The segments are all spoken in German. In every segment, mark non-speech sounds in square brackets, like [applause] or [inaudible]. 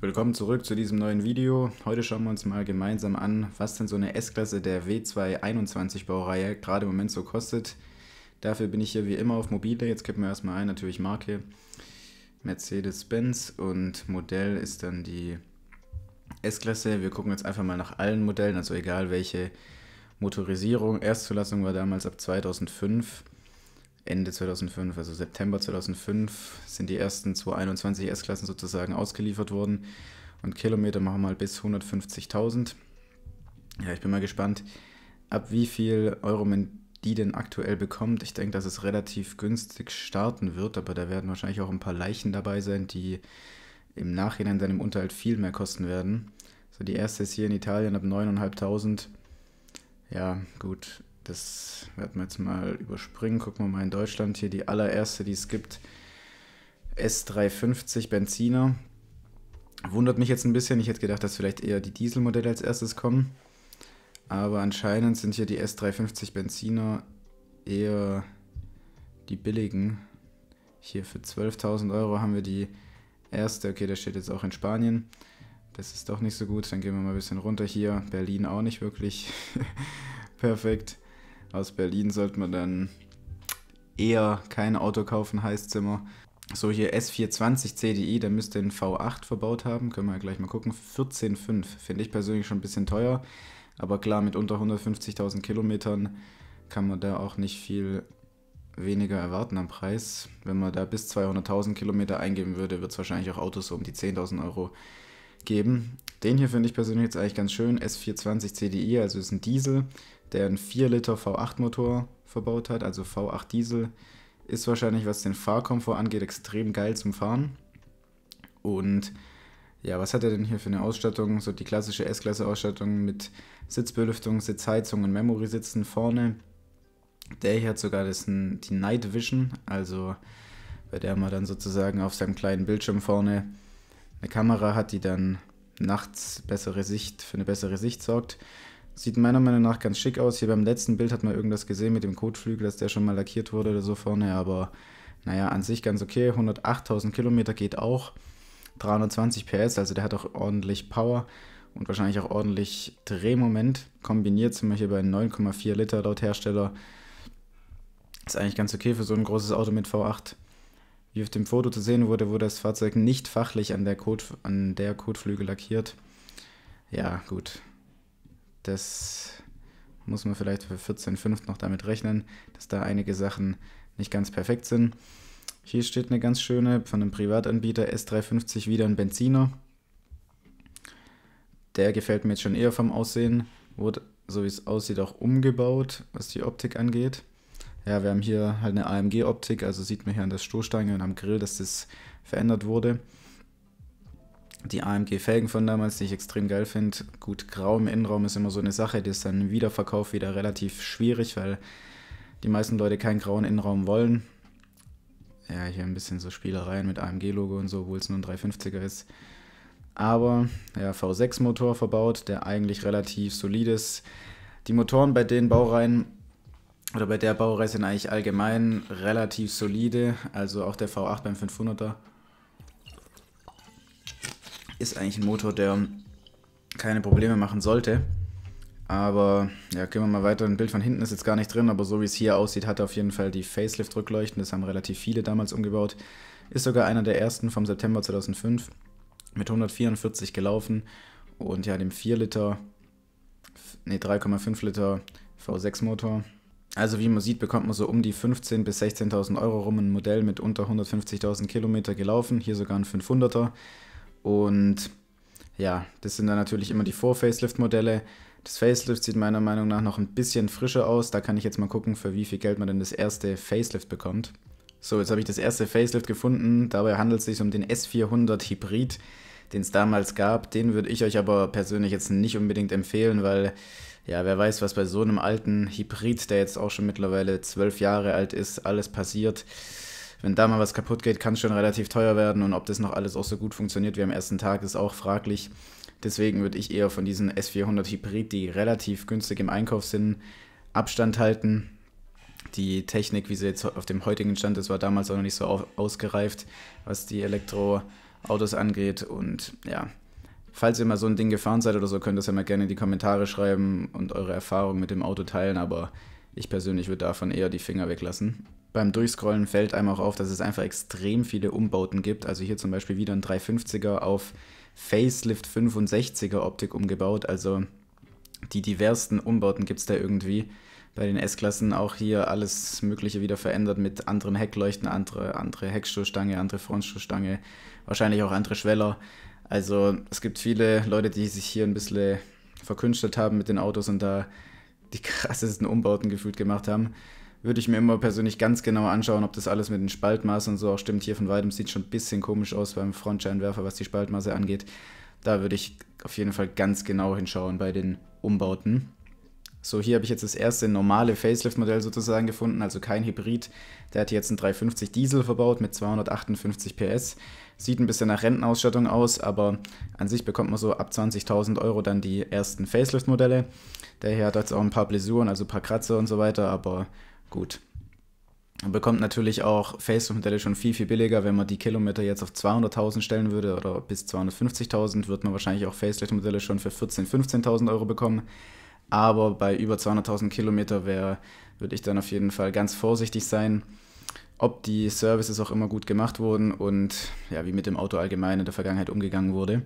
Willkommen zurück zu diesem neuen Video. Heute schauen wir uns mal gemeinsam an, was denn so eine S-Klasse der W221 Baureihe gerade im Moment so kostet. Dafür bin ich hier wie immer auf mobile. Jetzt kippen wir erstmal ein, natürlich Marke Mercedes-Benz und Modell ist dann die S-Klasse. Wir gucken jetzt einfach mal nach allen Modellen, also egal welche Motorisierung. Erstzulassung war damals ab 2005. Ende 2005, also September 2005, sind die ersten 221 S-Klassen sozusagen ausgeliefert worden. Und Kilometer machen mal bis 150.000. Ja, ich bin mal gespannt, ab wie viel Euro man die denn aktuell bekommt. Ich denke, dass es relativ günstig starten wird, aber da werden wahrscheinlich auch ein paar Leichen dabei sein, die im Nachhinein seinem Unterhalt viel mehr kosten werden. So, die erste ist hier in Italien ab 9.500. Ja, gut. Das werden wir jetzt mal überspringen. Gucken wir mal in Deutschland hier die allererste, die es gibt. S350 Benziner. Wundert mich jetzt ein bisschen. Ich hätte gedacht, dass vielleicht eher die Dieselmodelle als erstes kommen. Aber anscheinend sind hier die S350 Benziner eher die billigen. Hier für 12.000 Euro haben wir die erste. Okay, der steht jetzt auch in Spanien. Das ist doch nicht so gut. Dann gehen wir mal ein bisschen runter hier. Berlin auch nicht wirklich [laughs] perfekt. Aus Berlin sollte man dann eher kein Auto kaufen, heißt Heißzimmer. So hier S420 CDI, da müsste ein V8 verbaut haben, können wir gleich mal gucken. 14,5 finde ich persönlich schon ein bisschen teuer, aber klar, mit unter 150.000 Kilometern kann man da auch nicht viel weniger erwarten am Preis. Wenn man da bis 200.000 Kilometer eingeben würde, wird es wahrscheinlich auch Autos so um die 10.000 Euro geben. Den hier finde ich persönlich jetzt eigentlich ganz schön. S420 CDI, also ist ein Diesel, der einen 4 Liter V8 Motor verbaut hat, also V8 Diesel. Ist wahrscheinlich, was den Fahrkomfort angeht, extrem geil zum Fahren. Und ja, was hat er denn hier für eine Ausstattung? So die klassische S-Klasse-Ausstattung mit Sitzbelüftung, Sitzheizung und Memory-Sitzen vorne. Der hier hat sogar das, die Night Vision, also bei der man dann sozusagen auf seinem kleinen Bildschirm vorne eine Kamera hat, die dann nachts bessere Sicht, für eine bessere Sicht sorgt. Sieht meiner Meinung nach ganz schick aus. Hier beim letzten Bild hat man irgendwas gesehen mit dem Kotflügel, dass der schon mal lackiert wurde oder so vorne, aber naja, an sich ganz okay. 108.000 Kilometer geht auch. 320 PS, also der hat auch ordentlich Power und wahrscheinlich auch ordentlich Drehmoment. Kombiniert sind wir hier bei 9,4 Liter laut Hersteller. Ist eigentlich ganz okay für so ein großes Auto mit V8. Wie auf dem Foto zu sehen wurde, wurde das Fahrzeug nicht fachlich an der, Kot, an der Kotflügel lackiert. Ja, gut. Das muss man vielleicht für 14.5 noch damit rechnen, dass da einige Sachen nicht ganz perfekt sind. Hier steht eine ganz schöne von einem Privatanbieter S350 wieder ein Benziner. Der gefällt mir jetzt schon eher vom Aussehen. Wurde, so wie es aussieht, auch umgebaut, was die Optik angeht. Ja, wir haben hier halt eine AMG-Optik, also sieht man hier an der Stoßstange und am Grill, dass das verändert wurde. Die AMG-Felgen von damals, die ich extrem geil finde. Gut, grau im Innenraum ist immer so eine Sache, die ist dann im Wiederverkauf wieder relativ schwierig, weil die meisten Leute keinen grauen Innenraum wollen. Ja, hier ein bisschen so Spielereien mit AMG-Logo und so, obwohl es nur ein 350er ist. Aber ja, V6-Motor verbaut, der eigentlich relativ solid ist. Die Motoren bei den Baureihen oder bei der Baureihe sind eigentlich allgemein relativ solide. Also auch der V8 beim 500er ist eigentlich ein Motor, der keine Probleme machen sollte. Aber ja, gehen wir mal weiter. Ein Bild von hinten ist jetzt gar nicht drin, aber so wie es hier aussieht, hat er auf jeden Fall die Facelift-Rückleuchten. Das haben relativ viele damals umgebaut. Ist sogar einer der ersten vom September 2005 mit 144 gelaufen und ja, dem 4 Liter, nee, 3,5 Liter V6 Motor also wie man sieht, bekommt man so um die 15.000 bis 16.000 Euro rum ein Modell mit unter 150.000 Kilometer gelaufen, hier sogar ein 500er. Und ja, das sind dann natürlich immer die Vor-Facelift-Modelle. Das Facelift sieht meiner Meinung nach noch ein bisschen frischer aus. Da kann ich jetzt mal gucken, für wie viel Geld man denn das erste Facelift bekommt. So, jetzt habe ich das erste Facelift gefunden. Dabei handelt es sich um den S400 Hybrid den es damals gab. Den würde ich euch aber persönlich jetzt nicht unbedingt empfehlen, weil ja, wer weiß, was bei so einem alten Hybrid, der jetzt auch schon mittlerweile zwölf Jahre alt ist, alles passiert. Wenn da mal was kaputt geht, kann es schon relativ teuer werden und ob das noch alles auch so gut funktioniert wie am ersten Tag, ist auch fraglich. Deswegen würde ich eher von diesen S400 Hybrid, die relativ günstig im Einkauf sind, Abstand halten. Die Technik, wie sie jetzt auf dem heutigen Stand ist, war damals auch noch nicht so ausgereift, was die Elektro- Autos angeht. Und ja, falls ihr mal so ein Ding gefahren seid oder so, könnt ihr das ja mal gerne in die Kommentare schreiben und eure Erfahrungen mit dem Auto teilen, aber ich persönlich würde davon eher die Finger weglassen. Beim Durchscrollen fällt einem auch auf, dass es einfach extrem viele Umbauten gibt. Also hier zum Beispiel wieder ein 350er auf Facelift 65er Optik umgebaut. Also die diversen Umbauten gibt es da irgendwie bei den S-Klassen auch hier alles Mögliche wieder verändert mit anderen Heckleuchten, andere, andere Heckstoßstange, andere Frontstoßstange, wahrscheinlich auch andere Schweller. Also es gibt viele Leute, die sich hier ein bisschen verkünstelt haben mit den Autos und da die [laughs] krassesten Umbauten gefühlt gemacht haben. Würde ich mir immer persönlich ganz genau anschauen, ob das alles mit den Spaltmaßen und so auch stimmt. Hier von weitem sieht schon ein bisschen komisch aus beim Frontscheinwerfer, was die Spaltmaße angeht. Da würde ich auf jeden Fall ganz genau hinschauen bei den Umbauten. So, hier habe ich jetzt das erste normale Facelift-Modell sozusagen gefunden, also kein Hybrid. Der hat jetzt einen 350 Diesel verbaut mit 258 PS. Sieht ein bisschen nach Rentenausstattung aus, aber an sich bekommt man so ab 20.000 Euro dann die ersten Facelift-Modelle. Der hier hat jetzt auch ein paar Blessuren, also ein paar Kratzer und so weiter, aber gut. Man bekommt natürlich auch Facelift-Modelle schon viel, viel billiger. Wenn man die Kilometer jetzt auf 200.000 stellen würde oder bis 250.000, wird man wahrscheinlich auch Facelift-Modelle schon für 14.000, 15.000 Euro bekommen. Aber bei über 200.000 Kilometer wäre, würde ich dann auf jeden Fall ganz vorsichtig sein, ob die Services auch immer gut gemacht wurden und ja, wie mit dem Auto allgemein in der Vergangenheit umgegangen wurde.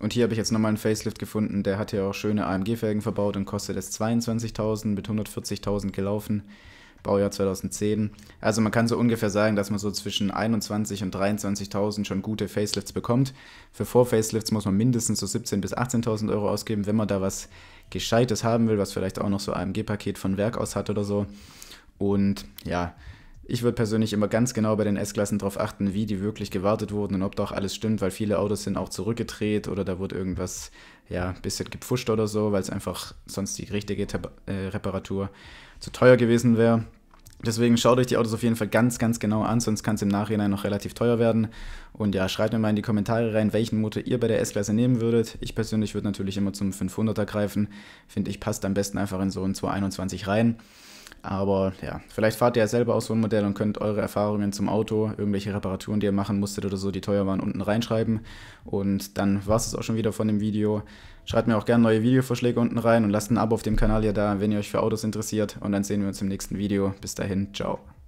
Und hier habe ich jetzt nochmal einen Facelift gefunden, der hat ja auch schöne AMG-Felgen verbaut und kostet jetzt 22.000 mit 140.000 gelaufen, Baujahr 2010. Also man kann so ungefähr sagen, dass man so zwischen 21.000 und 23.000 schon gute Facelifts bekommt. Für Vor-Facelifts muss man mindestens so 17.000 bis 18.000 Euro ausgeben, wenn man da was Gescheites haben will, was vielleicht auch noch so AMG-Paket von Werk aus hat oder so. Und ja, ich würde persönlich immer ganz genau bei den S-Klassen darauf achten, wie die wirklich gewartet wurden und ob doch alles stimmt, weil viele Autos sind auch zurückgedreht oder da wurde irgendwas, ja, ein bisschen gepfuscht oder so, weil es einfach sonst die richtige Te äh, Reparatur zu teuer gewesen wäre. Deswegen schaut euch die Autos auf jeden Fall ganz, ganz genau an, sonst kann es im Nachhinein noch relativ teuer werden. Und ja, schreibt mir mal in die Kommentare rein, welchen Motor ihr bei der S-Klasse nehmen würdet. Ich persönlich würde natürlich immer zum 500er greifen. Finde ich, passt am besten einfach in so einen 221 rein. Aber ja, vielleicht fahrt ihr ja selber auch so ein Modell und könnt eure Erfahrungen zum Auto, irgendwelche Reparaturen, die ihr machen musstet oder so, die teuer waren, unten reinschreiben. Und dann war es auch schon wieder von dem Video. Schreibt mir auch gerne neue Videovorschläge unten rein und lasst ein Abo auf dem Kanal hier da, wenn ihr euch für Autos interessiert. Und dann sehen wir uns im nächsten Video. Bis dahin, ciao.